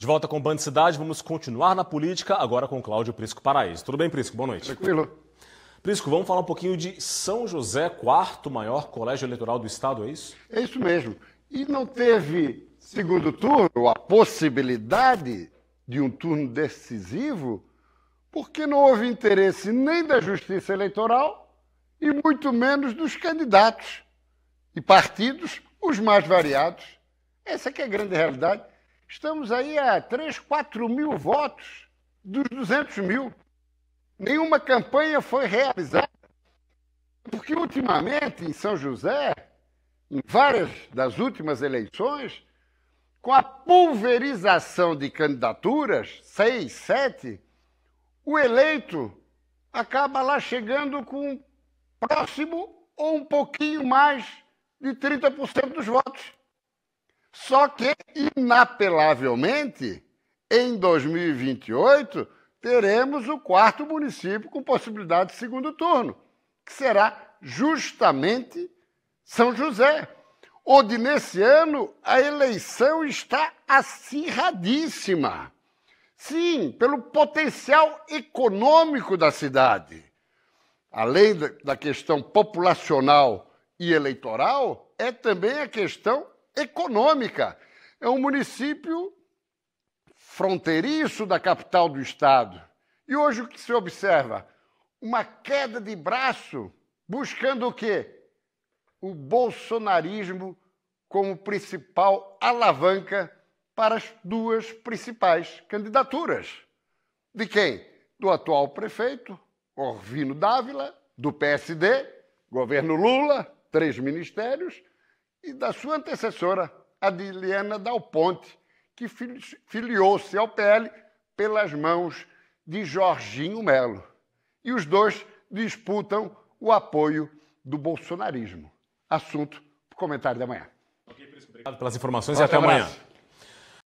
De volta com o Band Cidade, vamos continuar na política agora com Cláudio Prisco Paraíso. Tudo bem, Prisco? Boa noite. Tranquilo. Prisco, vamos falar um pouquinho de São José, quarto maior colégio eleitoral do estado, é isso? É isso mesmo. E não teve segundo turno, a possibilidade de um turno decisivo, porque não houve interesse nem da Justiça Eleitoral e muito menos dos candidatos e partidos, os mais variados. Essa que é a grande realidade Estamos aí a 3, 4 mil votos dos 200 mil. Nenhuma campanha foi realizada. Porque ultimamente, em São José, em várias das últimas eleições, com a pulverização de candidaturas, seis, sete, o eleito acaba lá chegando com próximo ou um pouquinho mais de 30% dos votos. Só que, inapelavelmente, em 2028, teremos o quarto município com possibilidade de segundo turno, que será justamente São José, onde nesse ano a eleição está acirradíssima. Sim, pelo potencial econômico da cidade. Além da questão populacional e eleitoral, é também a questão econômica. É um município fronteiriço da capital do estado. E hoje o que se observa? Uma queda de braço buscando o quê? O bolsonarismo como principal alavanca para as duas principais candidaturas. De quem? Do atual prefeito, Orvino Dávila, do PSD, governo Lula, três ministérios, e da sua antecessora, Adiliana Dal Ponte, que filiou-se ao PL pelas mãos de Jorginho Melo. E os dois disputam o apoio do bolsonarismo. Assunto para o comentário da manhã. Obrigado pelas informações Nossa, e até amanhã.